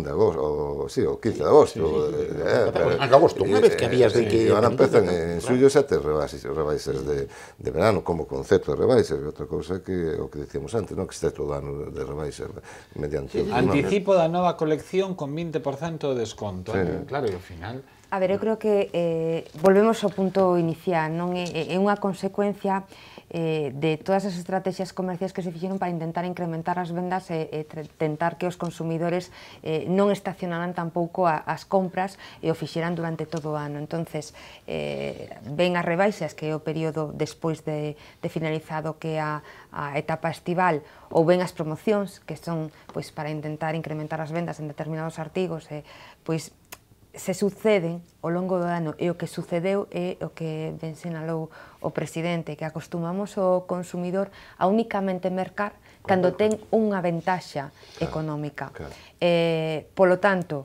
o 1 de agosto, o, sí, o 15 de agosto. Sí, sí, sí, eh, eh pero, en agosto, unha eh, vez que habías de que... Ahora empezan en suyo sete rebaixas, rebaixas de, de verano como concepto de rebaixas, outra cousa que o que dicíamos antes, non? sexteto de, ano de rebaixa mediante... Sí, sí. Anticipo da nova colección con 20% de desconto. Sí. Eh? Claro, e ao final... A ver, eu creo que eh, volvemos ao punto inicial, non é, é unha consecuencia eh, de todas as estrategias comerciais que se fixeron para intentar incrementar as vendas e, e tentar que os consumidores eh, non estacionaran tampouco a, as compras e o fixeran durante todo o ano. Entonces, eh, ven as rebaixas, que é o período despois de, de finalizado que a, a etapa estival, ou ven as promocións, que son pois, para intentar incrementar as vendas en determinados artigos, eh, pois se suceden ao longo do ano e o que sucedeu é o que ben sinalou o presidente, que acostumamos o consumidor a únicamente mercar cando ten unha ventaxa económica. Claro, claro. Eh, polo tanto,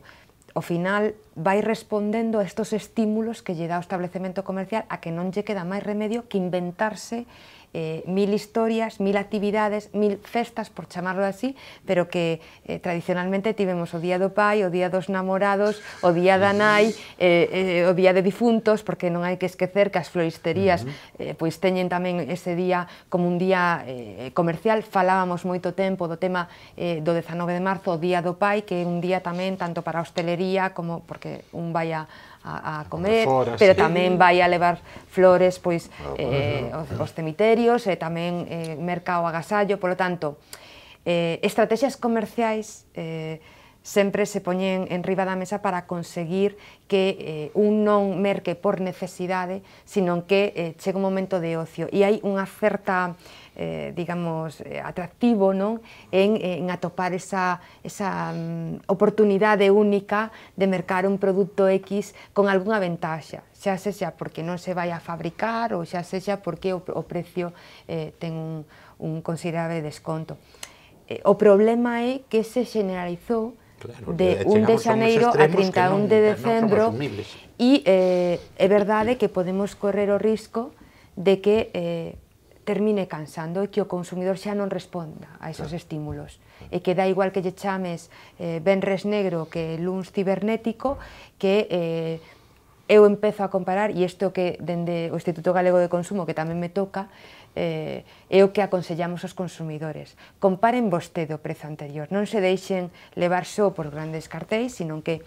ao final vai respondendo a estos estímulos que lle dá o establecemento comercial a que non lle queda máis remedio que inventarse eh, mil historias, mil actividades, mil festas, por chamarlo así, pero que eh, tradicionalmente tivemos o Día do Pai, o Día dos Namorados, o Día da Nai, eh, eh, o Día de Difuntos, porque non hai que esquecer que as floristerías uh -huh. eh, pois teñen tamén ese día como un día eh, comercial. Falábamos moito tempo do tema eh, do 19 de marzo, o Día do Pai, que é un día tamén tanto para a hostelería como porque un vai a a, a comer, Fora, pero sí. tamén vai a levar flores pois ah, eh, os, os cemiterios e eh, tamén eh, mercado agasallo, polo tanto, eh, estrategias comerciais eh, siempre se poñen de la mesa para conseguir que eh, un non merque por necesidades, sino que llegue eh, un momento de ocio. Y e hay unha certa, eh, digamos, atractivo En, atopar esa, esa mm, única de mercar un producto X con alguna ventaja, xa sea porque no se vaya a fabricar o xa sea porque o, precio eh, un, considerable desconto. El o problema es que se generalizó Claro, de 1 eh, de xaneiro a 31 de decembro e eh, é verdade que podemos correr o risco de que eh, termine cansando e que o consumidor xa non responda a esos claro. estímulos e que dá igual que lle chames eh, Benres Negro que Luns Cibernético que eh, eu empezo a comparar e isto que dende o Instituto Galego de Consumo que tamén me toca eh, é o que aconsellamos aos consumidores. Comparen vostede o prezo anterior, non se deixen levar só por grandes cartéis, sino que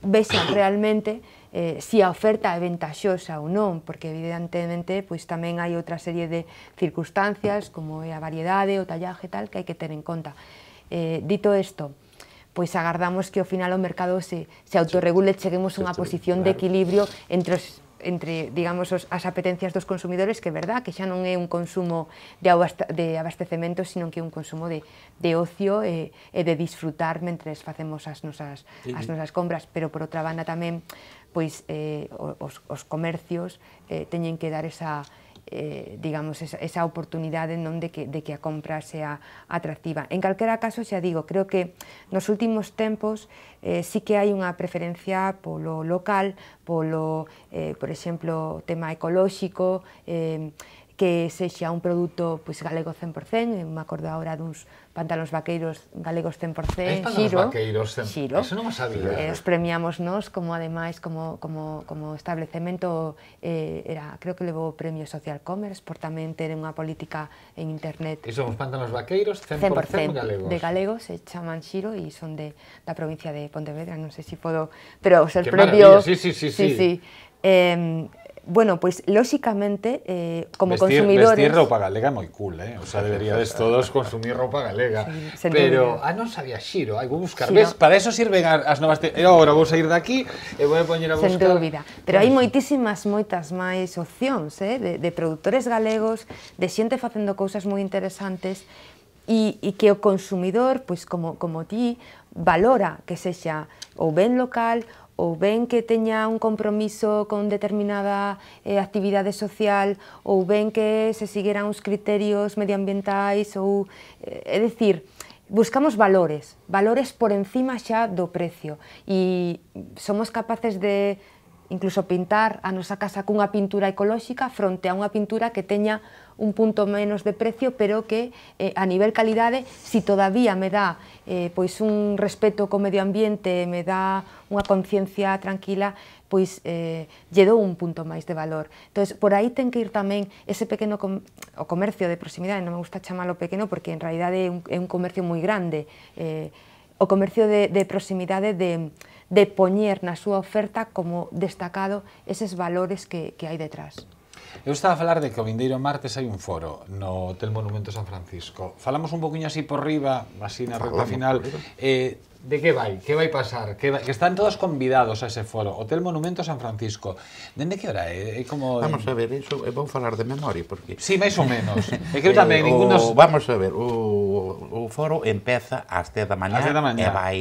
vexan realmente eh, si a oferta é ventaxosa ou non, porque evidentemente pois, tamén hai outra serie de circunstancias, como é a variedade, o tallaje tal, que hai que ter en conta. Eh, dito isto, pois agardamos que ao final o mercado se, se autorregule, e cheguemos a unha posición de equilibrio entre os entre, digamos, os, as apetencias dos consumidores que é verdad que xa non é un consumo de, de abastecemento, sino que é un consumo de, de ocio e, e de disfrutar mentre facemos as nosas, sí. as nosas compras, pero por outra banda tamén pois eh, os, os comercios eh, teñen que dar esa eh, digamos, esa, esa oportunidade non de que, de que a compra sea atractiva. En calquera caso, xa digo, creo que nos últimos tempos eh, sí que hai unha preferencia polo local, polo, eh, por exemplo, tema ecolóxico, eh, que sexa un produto pois, galego 100%, eu me acordo agora duns pantalóns vaqueiros galegos 100%, xiro. vaqueiros, 100%, xiro. Eso non sabía. Eh, os premiamos nós, como ademais, como, como, como establecemento, eh, era, creo que levou o premio Social Commerce, por tamén ter unha política en internet. E son os pantalóns vaqueiros 100%, 100% galegos. De galegos, se chaman xiro e son de, da provincia de Pontevedra, non sei se si podo... Pero o ser premio... Sí, sí, sí, sí. sí, sí. Eh, Bueno, pues lógicamente, eh, como vestir, consumidores... Vestir ropa galega é moi cool, eh? O sea, deberíais todos consumir ropa galega. Sí, pero, ah, non sabía xiro, hay que buscar. Sí, Ves, para eso sirven as novas... Te... a agora vou aquí y e vou a poñer a buscar... Sen duda. Pero hai moitísimas, moitas máis opcións, eh? De, de produtores galegos, de xente facendo cousas moi interesantes, e, e que o consumidor, pois como, como ti, valora que sexa ou ben local ou ben que teña un compromiso con determinada eh, actividade social, ou ben que se sigueran os criterios medioambientais, ou... Eh, é dicir, buscamos valores, valores por encima xa do precio, e somos capaces de incluso pintar a nosa casa cunha pintura ecolóxica fronte a unha pintura que teña un punto menos de precio, pero que eh, a nivel calidade, si todavía me dá eh, pois un respeto co medio ambiente, me dá unha conciencia tranquila, pois eh, lle dou un punto máis de valor. Entón, por aí ten que ir tamén ese pequeno com o comercio de proximidade, non me gusta chamalo pequeno porque en realidade é un, é un comercio moi grande, eh, o comercio de, de proximidade de, de poñer na súa oferta como destacado eses valores que, que hai detrás. Eu estaba a falar de que o vindeiro martes hai un foro no Hotel Monumento San Francisco. Falamos un poquinho así por riba, así na recta final, eh, De que vai? Que vai pasar? Que, vai? que están todos convidados a ese foro. Hotel Monumento San Francisco. Dende que hora é? é como... Vamos a ver, iso, vou falar de memoria, porque... Sí, máis ou menos. É que tamén eh, ninguno... O, vamos a ver, o, o foro empeza ás 10 da mañá, da e vai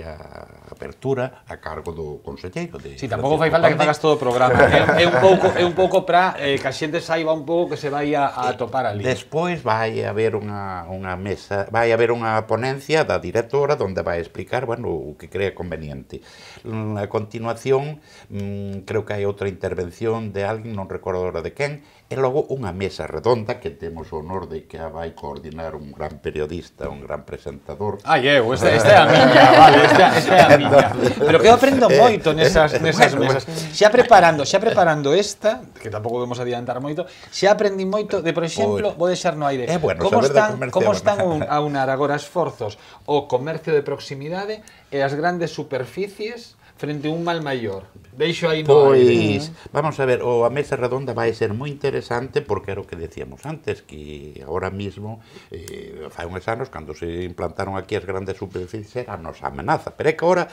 a apertura a cargo do conselleiro. De sí, tampouco fai falta que pagas todo o programa. é, é un pouco, é un pouco para eh, que a xente saiba un pouco que se vai a, a topar ali. Despois vai haber unha, unha mesa, vai haber unha ponencia da directora donde vai explicar explicar, bueno, o que crea conveniente. Mm, a continuación, mmm, creo que hai outra intervención de alguén, non recordo agora de quen, e logo unha mesa redonda que temos o honor de que a vai coordinar un gran periodista, un gran presentador. Ah, eu, esta, esta é a miña, vale, esta, esta é a miña. Pero que eu aprendo eh, moito nesas, eh, nesas mesas. Xa preparando, xa preparando esta, que tampouco vamos adiantar moito, xa aprendi moito de, por exemplo, vou deixar no aire. É eh, bueno, como están, como están a unar agora esforzos o comercio de proximidade modernidade e as grandes superficies frente a un mal maior. Deixo aí no Pois, aire. vamos a ver, o a mesa redonda vai ser moi interesante porque era o que decíamos antes, que ahora mismo, eh, fai uns anos, cando se implantaron aquí as grandes superficies, era a nosa amenaza. Pero é que ahora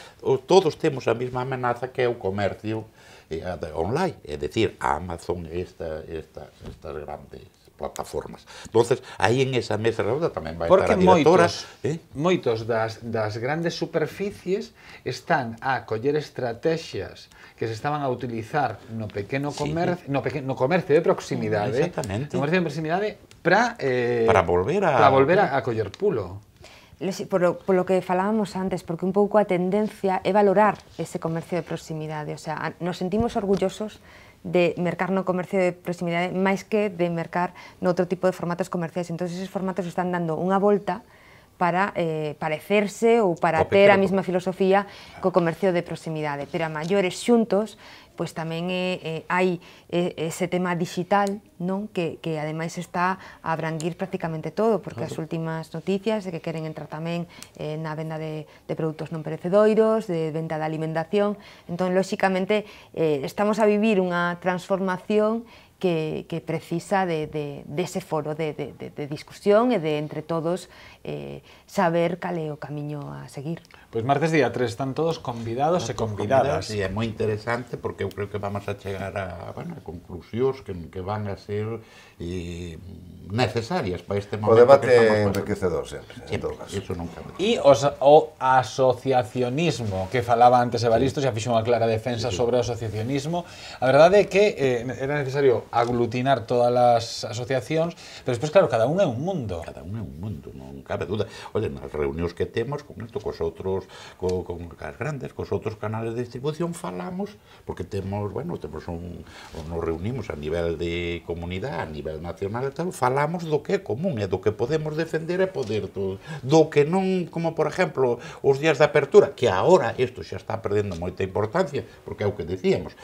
todos temos a mesma amenaza que é o comercio eh, online, é dicir, a Amazon e esta, esta, estas grandes plataformas. Entonces, aí en esa mesa redonda tamén vai Porque estar a directora. Moitos, eh? moitos das, das grandes superficies están a coller estrategias que se estaban a utilizar no pequeno comercio, sí. no, pequeno, no comercio de proximidade, Exactamente. no comercio de proximidade, para eh, para volver a para volver a, a coller pulo por lo que falábamos antes, porque un pouco a tendencia é valorar ese comercio de proximidade, o sea, nos sentimos orgullosos de mercar no comercio de proximidade más que de mercar otro tipo de formatos comerciales. Entonces esos formatos están dando una vuelta para eh, parecerse o para tener la misma filosofía con comercio de proximidade, pero a mayores juntos pois tamén eh, eh, hai ese tema digital, non que, que ademais está a abranguir prácticamente todo, porque claro. as últimas noticias de que queren entrar tamén eh, na venda de, de produtos non perecedoiros, de venda de alimentación, entón, lóxicamente, eh, estamos a vivir unha transformación que, que precisa de, de, de ese foro de, de, de, de discusión e de entre todos eh, saber cal é o camiño a seguir. Pois martes día 3 están todos convidados están e convidadas. e é moi interesante porque eu creo que vamos a chegar a, bueno, a conclusións que, que van a ser e, eh, necesarias para este momento. O debate é enriquecedor sempre, Sí, en nunca E os, o asociacionismo que falaba antes Evaristo, sí. xa fixo unha clara defensa sí, sí. sobre o asociacionismo. A verdade é que eh, era necesario aglutinar todas as asociacións, pero despois, claro, cada un é un mundo. Cada un é un mundo, non cabe duda. Oye, nas reunións que temos, con isto, cos outros cos, co, con as grandes, cos outros canales de distribución falamos, porque temos, bueno, temos un, nos reunimos a nivel de comunidade, a nivel nacional e tal, falamos do que é común e do que podemos defender e poder todo, do que non, como por exemplo, os días de apertura, que agora isto xa está perdendo moita importancia, porque é o que decíamos,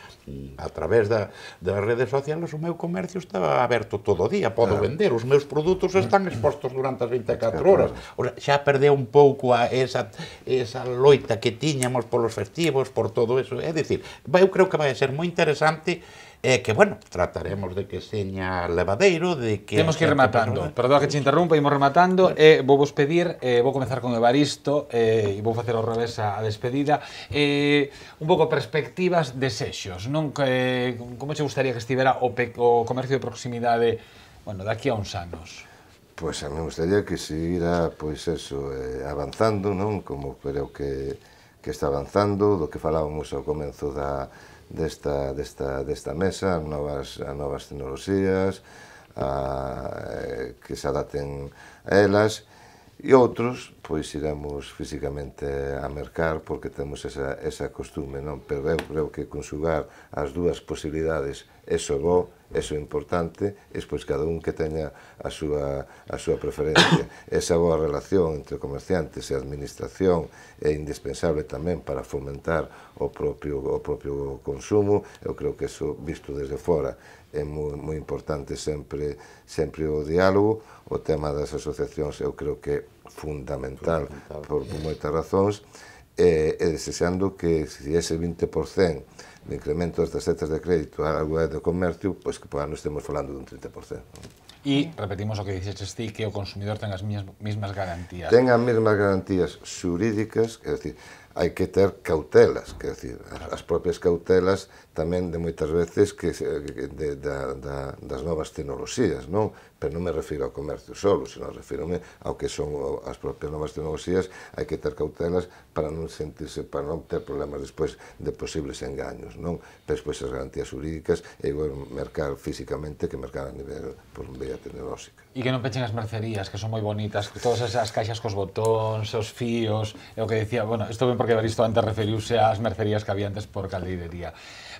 a través da, das redes sociales o meu comercio está aberto todo o día, podo claro. vender, os meus produtos están expostos durante as 24 horas. O sea, xa perdeu un pouco a esa, esa esa loita que tiñamos polos festivos, por todo eso. É dicir, eu creo que vai ser moi interesante e que, bueno, trataremos de que seña levadeiro, de que... Temos que ir rematando, Perdón que te interrumpa, imos rematando, eh, vou vos pedir, eh, vou comenzar con Evaristo, eh, e vou facer ao revés a, a despedida, eh, un pouco perspectivas, de sexos. non que, eh, como te gustaría que estivera o, pe, o comercio de proximidade, bueno, daqui a uns anos? Pois a mí gustaría que seguira, pois eso, eh, avanzando, non? Como creo que, que está avanzando, do que falábamos ao comenzo da, desta, desta, desta mesa, novas, a novas tecnoloxías, a, eh, que se adapten a elas, e outros, pois iremos físicamente a mercar porque temos esa, esa costume, non? Pero eu creo que conxugar as dúas posibilidades é só bo Eso é importante, e pois cada un que teña a súa, a súa preferencia. Esa boa relación entre comerciantes e administración é indispensable tamén para fomentar o propio, o propio consumo. Eu creo que eso, visto desde fora, é moi, moi importante sempre sempre o diálogo, o tema das asociacións eu creo que é fundamental, fundamental. por, moitas razóns, e, e desexando que se ese 20% de incrementos das setas de crédito a algo de Comercio, pois que por ano estemos falando dun 30%. E repetimos o que dices, ti, que o consumidor ten as mesmas garantías. Ten as mesmas garantías xurídicas, é dicir, hai que ter cautelas, que decir, as, as propias cautelas tamén de moitas veces que de, da, da, das novas tecnoloxías, non? Pero non me refiro ao comercio solo, sino refírome ao que son as propias novas tecnoloxías, hai que ter cautelas para non sentirse, para non ter problemas despois de posibles engaños, non? Pero despois as garantías jurídicas e igual mercar físicamente que mercar a nivel por un vía tecnolóxica. E que non pechen as mercerías, que son moi bonitas, todas esas caixas cos botóns, os fíos, e o que decía, bueno, isto ben porque Baristo antes referiuse ás mercerías que había antes por calderería.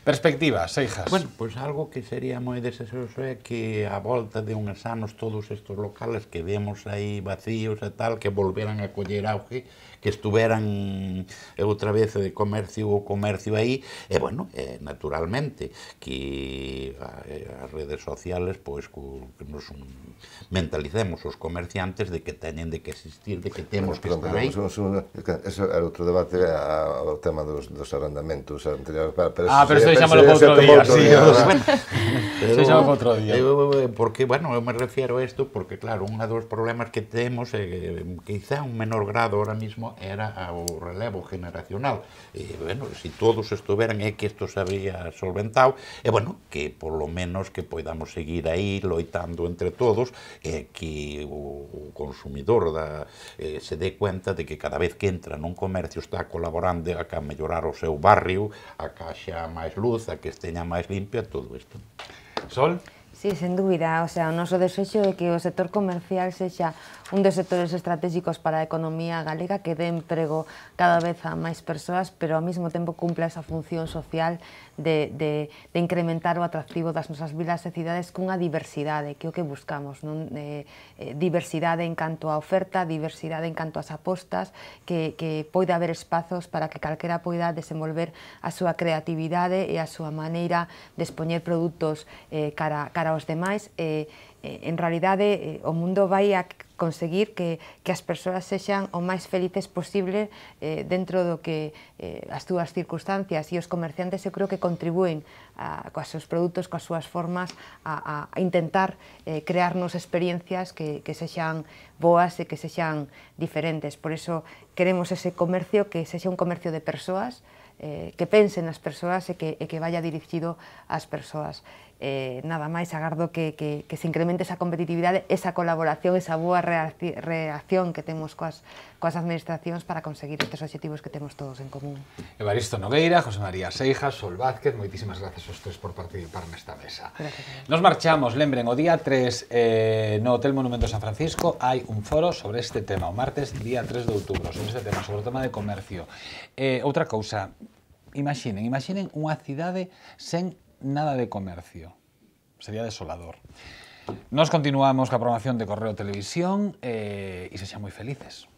Perspectivas, Seijas. Bueno, pois algo que sería moi desexoso é que a volta de uns anos todos estes locales que vemos aí vacíos e tal, que volveran a coller auge que estuveran eh, outra vez de comercio ou comercio aí, e bueno, eh, naturalmente que as redes sociales pois que nos mentalicemos os comerciantes de que teñen de que existir, de que temos bueno, que estar aí. Eso era outro debate ao tema dos, dos arrendamentos anteriores. Pero ah, pero eso deixámoslo para outro día. Sí, bueno, pero, eso para outro día. Eu, porque, bueno, eu me refiero a isto porque, claro, un dos problemas que temos é eh, eh, quizá un menor grado ahora mismo era o relevo generacional. E, bueno, se si todos estuveran, é que isto se había solventado, e, bueno, que por lo menos que podamos seguir aí loitando entre todos, e que o, consumidor da, eh, se dé cuenta de que cada vez que entra nun comercio está colaborando a que a mellorar o seu barrio, a que haxa máis luz, a que esteña máis limpia, todo isto. Sol? Sí, sen dúbida, o sea, o noso desexo é que o sector comercial sexa un dos sectores estratégicos para a economía galega que dé emprego cada vez a máis persoas, pero ao mesmo tempo cumpla esa función social de, de, de incrementar o atractivo das nosas vilas e cidades cunha diversidade, que é o que buscamos, non? Eh, eh diversidade en canto á oferta, diversidade en canto ás apostas, que, que poida haber espazos para que calquera poida desenvolver a súa creatividade e a súa maneira de expoñer produtos eh, cara, cara aos demais. Eh, eh en realidade, eh, o mundo vai a conseguir que, que as persoas sexan o máis felices posible eh, dentro do que eh, as túas circunstancias e os comerciantes eu creo que contribúen a, coas seus produtos, coas súas formas a, a intentar eh, crearnos experiencias que, que sexan boas e que sexan diferentes. Por eso queremos ese comercio que sexa un comercio de persoas, eh, que pense nas persoas e que, e que vaya dirigido ás persoas eh, nada máis agardo que, que, que se incremente esa competitividade, esa colaboración, esa boa reacción que temos coas, coas administracións para conseguir estes objetivos que temos todos en común. Evaristo Nogueira, José María Seijas, Sol Vázquez, moitísimas gracias aos tres por participar nesta mesa. Gracias. Nos marchamos, lembren, o día 3 eh, no Hotel Monumento San Francisco hai un foro sobre este tema, o martes día 3 de outubro, sobre este tema, sobre o tema de comercio. Eh, outra cousa, imaginen, imaginen unha cidade sen nada de comercio. Sería desolador. Nos continuamos con la programación de Correo Televisión eh, y se sean muy felices.